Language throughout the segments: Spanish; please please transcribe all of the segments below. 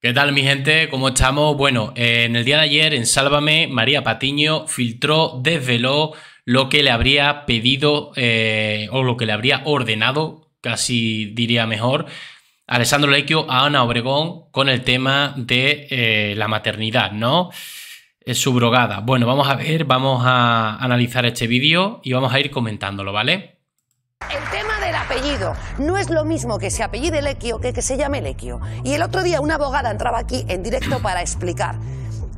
¿Qué tal mi gente? ¿Cómo estamos? Bueno, eh, en el día de ayer en Sálvame, María Patiño filtró, desveló lo que le habría pedido eh, o lo que le habría ordenado, casi diría mejor, Alessandro Lequio a Ana Obregón con el tema de eh, la maternidad, ¿no? Es subrogada. Bueno, vamos a ver, vamos a analizar este vídeo y vamos a ir comentándolo, ¿vale? El tema del apellido. No es lo mismo que se apellide Lequio que que se llame Lequio. Y el otro día una abogada entraba aquí en directo para explicar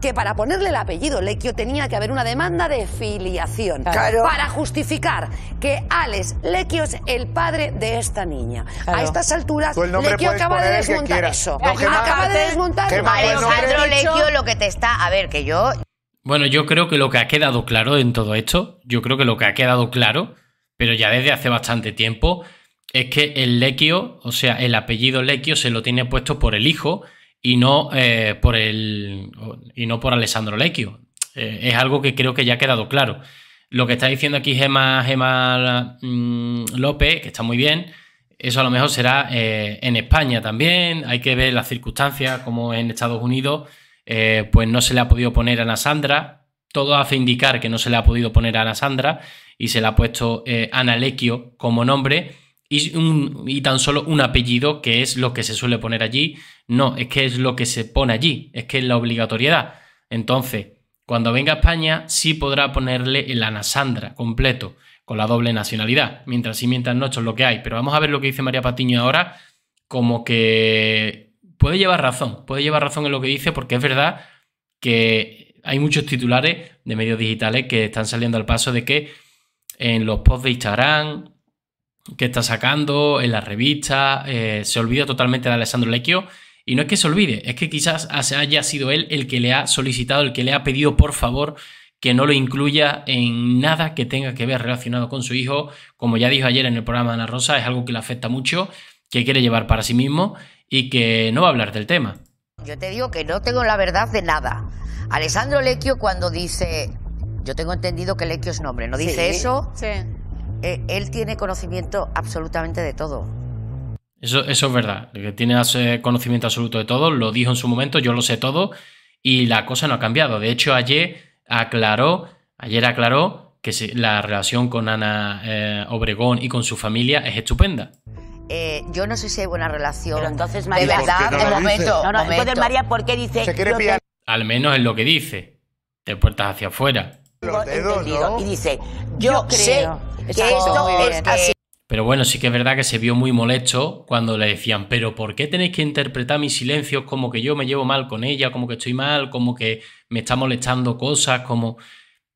que para ponerle el apellido Lequio tenía que haber una demanda de filiación para justificar que Alex Lequio es el padre de esta niña. A estas alturas, Lequio acaba de desmontar eso. acaba de desmontar Alejandro Lequio lo que te está... A ver, que yo... Bueno, yo creo que lo que ha quedado claro en todo esto, yo creo que lo que ha quedado claro pero ya desde hace bastante tiempo, es que el Lequio, o sea, el apellido Lequio se lo tiene puesto por el hijo y no, eh, por, el, y no por Alessandro Lequio. Eh, es algo que creo que ya ha quedado claro. Lo que está diciendo aquí Gemma Gema mm, López, que está muy bien, eso a lo mejor será eh, en España también. Hay que ver las circunstancias, como en Estados Unidos, pues no se le ha podido poner a la Sandra, todo hace indicar que no se le ha podido poner a Ana Sandra y se le ha puesto eh, Analequio como nombre y, tan solo un apellido que es lo que se suele poner allí. No, es que es lo que se pone allí, es que es la obligatoriedad. Entonces, cuando venga a España sí podrá ponerle el Sandra completo, con la doble nacionalidad, mientras sí, mientras no, esto es lo que hay. Pero vamos a ver lo que dice María Patiño ahora, como que puede llevar razón, puede llevar razón en lo que dice, porque es verdad que hay muchos titulares de medios digitales que están saliendo al paso de que en los posts de Instagram que está sacando, en las revistas, eh, se olvida totalmente de Alessandro Lecchio. Y no es que se olvide, es que quizás haya sido él el que le ha solicitado, el que le ha pedido por favor que no lo incluya en nada que tenga que ver relacionado con su hijo. Como ya dijo ayer en el programa de Ana Rosa, es algo que le afecta mucho, que quiere llevar para sí mismo y que no va a hablar del tema. Yo te digo que no tengo la verdad de nada. Alessandro Lecchio cuando dice, yo tengo entendido que Lecchio es nombre, ¿no dice eso? Eh, él tiene conocimiento absolutamente de todo. Eso, es verdad, que tiene conocimiento absoluto de todo, lo dijo en su momento, yo lo sé todo y la cosa no ha cambiado. De hecho, ayer aclaró, ayer aclaró que la relación con Ana eh, Obregón y con su familia es estupenda. Eh, yo no sé si hay buena relación. Pero entonces María, verdad, no, María, ¿por qué dice? Al menos es lo que dice. Te puertas hacia afuera. Y dice, yo, creo que es Pero bueno, sí que es verdad que se vio muy molesto cuando le decían, pero ¿por qué tenéis que interpretar mis silencios como que yo me llevo mal con ella, como que estoy mal, como que me está molestando cosas, como...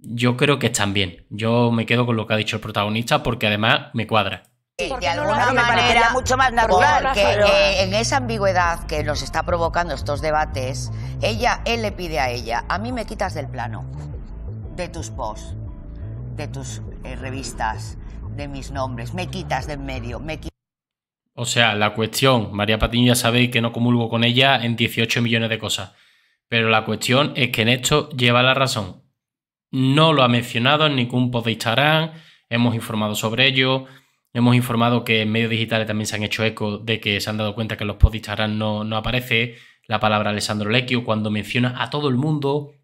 Yo creo que están bien. Yo me quedo con lo que ha dicho el protagonista porque además me cuadra de alguna manera mucho más natural que eh, en esa ambigüedad que nos está provocando estos debates, ella él le pide a ella, a mí me quitas del plano de tus posts, de tus eh, revistas, de mis nombres, me quitas del medio, me o sea, la cuestión, María Patiño ya sabéis que no comulgo con ella en 18 millones de cosas, pero la cuestión es que en esto lleva la razón. No lo ha mencionado en ningún post de Instagram, hemos informado sobre ello, Hemos informado que en medios digitales también se han hecho eco de que se han dado cuenta que en los posts no, aparece la palabra Alessandro Lecchio. Cuando menciona a todo el mundo,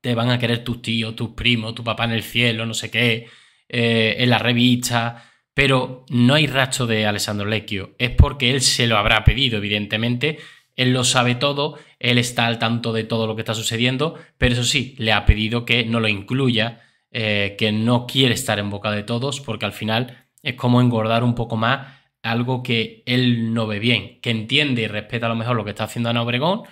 te van a querer tus tíos, tus primos, tu papá en el cielo, no sé qué, eh, en la revista. Pero no hay rastro de Alessandro Lecchio. Es porque él se lo habrá pedido, evidentemente. Él lo sabe todo, él está al tanto de todo lo que está sucediendo, pero eso sí, le ha pedido que no lo incluya, eh, que no quiere estar en boca de todos, porque al final es como engordar un poco más algo que él no ve bien, que entiende y respeta a lo mejor lo que está haciendo Ana Obregón,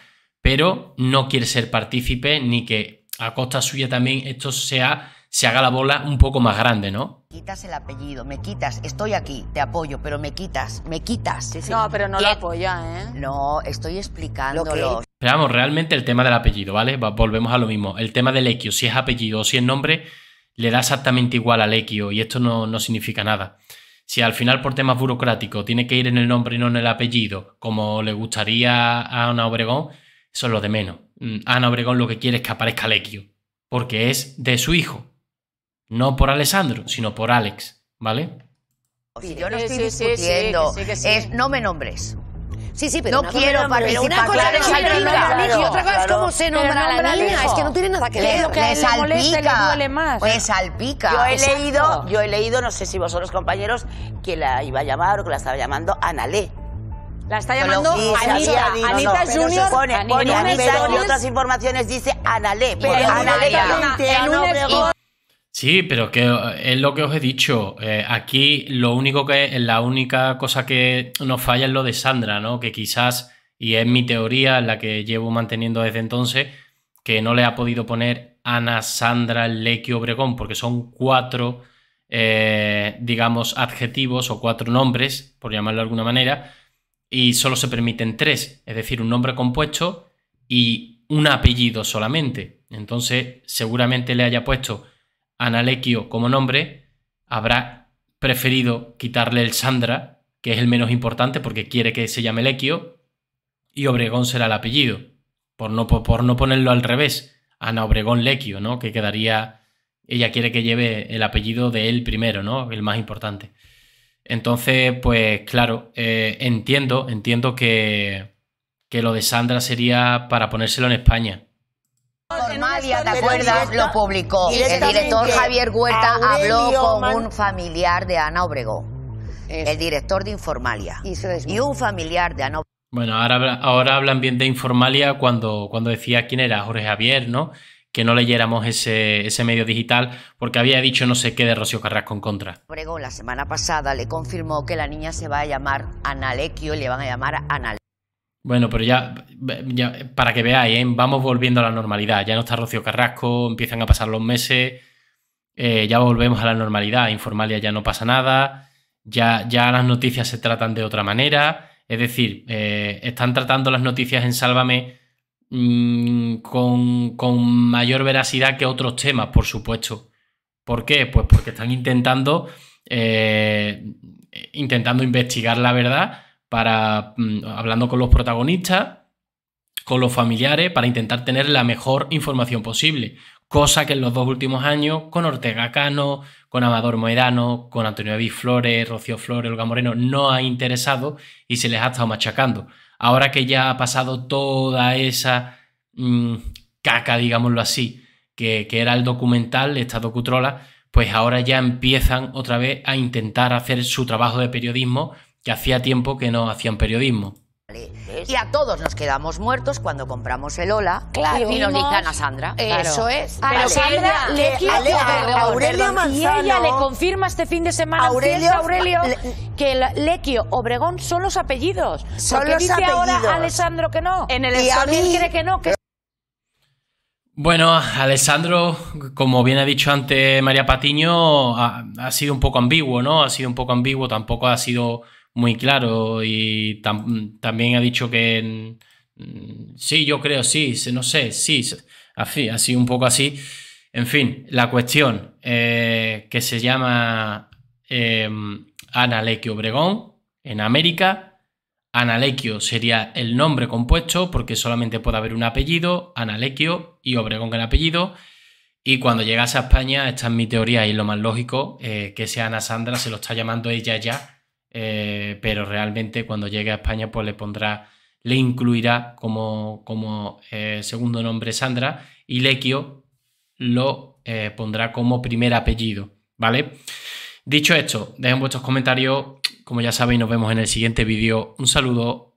pero no quiere ser partícipe ni que a costa suya también esto sea se haga la bola un poco más grande, ¿no? Quitas el apellido, me quitas, estoy aquí, te apoyo, pero me quitas, me quitas. No, pero no lo apoya, ¿eh? No, estoy explicándolo. Esperamos, realmente el tema del apellido, ¿vale? Volvemos a lo mismo. El tema del equio, si es apellido o si es nombre, le da exactamente igual a Lequio y esto no, no significa nada. Si al final por temas burocráticos tiene que ir en el nombre y no en el apellido, como le gustaría a Ana Obregón, eso es lo de menos. Mm, Ana Obregón lo que quiere es que aparezca Lequio, porque es de su hijo. No por Alessandro, sino por Alex, ¿vale? yo no estoy discutiendo, no me nombres. Sí, sí, pero no quiero participar. Pero una cosa es y otra cosa es cómo se nombra la niña. Es que no tiene nada que ver. Le salpica. Le salpica. Yo he leído, yo he leído, no sé si vosotros compañeros, que la iba a llamar o que la estaba llamando Analé. La está llamando Anita, Anita, Anita Junior. otras informaciones dice Analé. Pero Analé Sí, pero que eh, es lo que os he dicho. Eh, aquí lo único que la única cosa que nos falla es lo de Sandra, ¿no? Que quizás, y es mi teoría, la que llevo manteniendo desde entonces, que no le ha podido poner Ana, Sandra, Lequio, Obregón, porque son cuatro, eh, digamos, adjetivos o cuatro nombres, por llamarlo de alguna manera, y solo se permiten tres, es decir, un nombre compuesto y un apellido solamente. Entonces, seguramente le haya puesto Analequio como nombre, habrá preferido quitarle el Sandra, que es el menos importante porque quiere que se llame Lequio, y Obregón será el apellido, por no, por, no ponerlo al revés, Ana Obregón Lequio, ¿no? Que quedaría, ella quiere que lleve el apellido de él primero, ¿no? El más importante. Entonces, pues claro, eh, entiendo, entiendo que, que lo de Sandra sería para ponérselo en España. Informalia, ¿te acuerdas? lo publicó. El director Javier Huerta habló con un familiar de Ana Obregón. El director de Informalia. Y, un familiar de Ana Obregón. Bueno, ahora, ahora hablan bien de Informalia cuando, cuando decía quién era Jorge Javier, ¿no? Que no leyéramos ese, ese medio digital porque había dicho no sé qué de Rocío Carrasco en contra. Obregón la semana pasada le confirmó que la niña se va a llamar Analequio y le van a llamar Analequio. Bueno, pero ya, para que veáis, ¿eh? vamos volviendo a la normalidad. Ya no está Rocío Carrasco, empiezan a pasar los meses, eh, ya volvemos a la normalidad. Informalia ya no pasa nada, ya, ya las noticias se tratan de otra manera. Es decir, eh, están tratando las noticias en Sálvame mm, con, con mayor veracidad que otros temas, por supuesto. ¿Por qué? Pues porque están intentando, intentando investigar la verdad para, mm, hablando con los protagonistas, con los familiares, para intentar tener la mejor información posible. Cosa que en los dos últimos años, con Ortega Cano, con Amador Moedano, con Antonio David Flores, Rocío Flores, Olga Moreno, no ha interesado y se les ha estado machacando. Ahora que ya ha pasado toda esa mm, caca, digámoslo así, que, que, era el documental, esta docutrola, pues ahora ya empiezan otra vez a intentar hacer su trabajo de periodismo que hacía tiempo que no hacían periodismo. Y a todos nos quedamos muertos cuando compramos el Ola y nos dicen a Sandra. Eso es. Pero Sandra le, Y ella le confirma este fin de semana Aurelio, Aurelio que Lequio Obregón son los apellidos. solo dice ahora Alessandro que no. En el él cree que no. bueno, Alessandro, como bien ha dicho antes María Patiño, ha sido un poco ambiguo, ¿no? Ha sido un poco ambiguo, tampoco ha sido muy claro y también ha dicho que mm, sí, yo creo, sí, no sé, sí, así, así un poco así. En fin, la cuestión eh, que se llama eh, em, Analequio Obregón en América. Analequio sería el nombre compuesto porque solamente puede haber un apellido, Analequio y Obregón el apellido. Y cuando llegas a España, esta es mi teoría y lo más lógico, eh, que sea Ana Sandra, se lo está llamando ella ya eh, pero realmente cuando llegue a España pues le pondrá, le incluirá como, como eh, segundo nombre Sandra y Lequio lo eh, pondrá como primer apellido, ¿vale? Dicho esto, dejen vuestros comentarios, como ya sabéis nos vemos en el siguiente vídeo, un saludo